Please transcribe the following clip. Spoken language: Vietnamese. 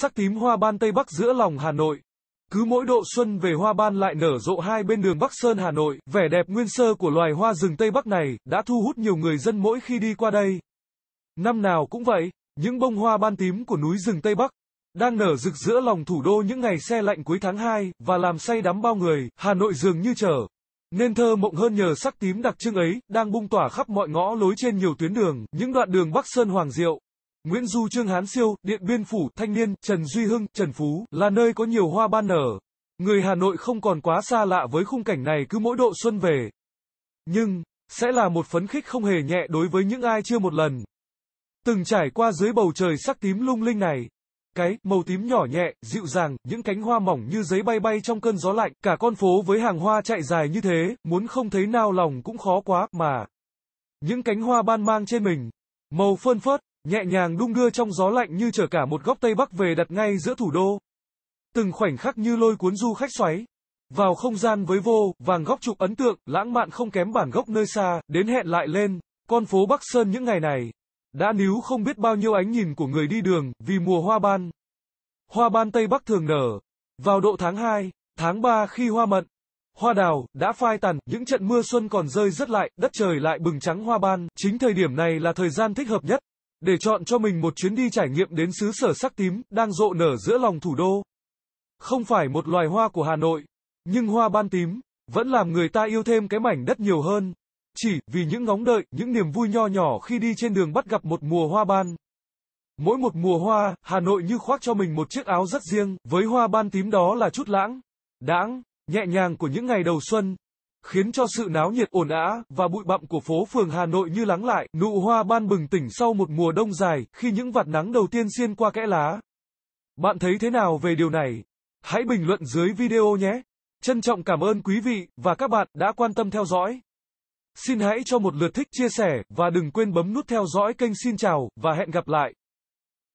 Sắc tím hoa ban Tây Bắc giữa lòng Hà Nội. Cứ mỗi độ xuân về hoa ban lại nở rộ hai bên đường Bắc Sơn Hà Nội, vẻ đẹp nguyên sơ của loài hoa rừng Tây Bắc này đã thu hút nhiều người dân mỗi khi đi qua đây. Năm nào cũng vậy, những bông hoa ban tím của núi rừng Tây Bắc đang nở rực giữa lòng thủ đô những ngày xe lạnh cuối tháng 2 và làm say đắm bao người, Hà Nội dường như trở nên thơ mộng hơn nhờ sắc tím đặc trưng ấy đang bung tỏa khắp mọi ngõ lối trên nhiều tuyến đường, những đoạn đường Bắc Sơn Hoàng Diệu Nguyễn Du Trương Hán Siêu, Điện Biên Phủ, Thanh Niên, Trần Duy Hưng, Trần Phú là nơi có nhiều hoa ban nở. Người Hà Nội không còn quá xa lạ với khung cảnh này cứ mỗi độ xuân về. Nhưng, sẽ là một phấn khích không hề nhẹ đối với những ai chưa một lần. Từng trải qua dưới bầu trời sắc tím lung linh này. Cái, màu tím nhỏ nhẹ, dịu dàng, những cánh hoa mỏng như giấy bay bay trong cơn gió lạnh, cả con phố với hàng hoa chạy dài như thế, muốn không thấy nao lòng cũng khó quá, mà. Những cánh hoa ban mang trên mình, màu phơn phớt, nhẹ nhàng đung đưa trong gió lạnh như chở cả một góc Tây Bắc về đặt ngay giữa thủ đô. Từng khoảnh khắc như lôi cuốn du khách xoáy. Vào không gian với vô, vàng góc chụp ấn tượng, lãng mạn không kém bản gốc nơi xa, đến hẹn lại lên, con phố Bắc Sơn những ngày này. Đã níu không biết bao nhiêu ánh nhìn của người đi đường, vì mùa hoa ban. Hoa ban Tây Bắc thường nở. Vào độ tháng 2, tháng 3 khi hoa mận, Hoa đào, đã phai tàn, những trận mưa xuân còn rơi rất lại, đất trời lại bừng trắng hoa ban, chính thời điểm này là thời gian thích hợp nhất để chọn cho mình một chuyến đi trải nghiệm đến xứ sở sắc tím đang rộ nở giữa lòng thủ đô. Không phải một loài hoa của Hà Nội, nhưng hoa ban tím vẫn làm người ta yêu thêm cái mảnh đất nhiều hơn. Chỉ vì những ngóng đợi, những niềm vui nho nhỏ khi đi trên đường bắt gặp một mùa hoa ban. Mỗi một mùa hoa, Hà Nội như khoác cho mình một chiếc áo rất riêng, với hoa ban tím đó là chút lãng, đãng, nhẹ nhàng của những ngày đầu xuân, khiến cho sự náo nhiệt ồn ào và bụi bặm của phố phường Hà Nội như lắng lại, nụ hoa ban bừng tỉnh sau một mùa đông dài, khi những vạt nắng đầu tiên xuyên qua kẽ lá. Bạn thấy thế nào về điều này? Hãy bình luận dưới video nhé. Trân trọng cảm ơn quý vị và các bạn đã quan tâm theo dõi. Xin hãy cho một lượt thích chia sẻ và đừng quên bấm nút theo dõi kênh Xin chào và hẹn gặp lại.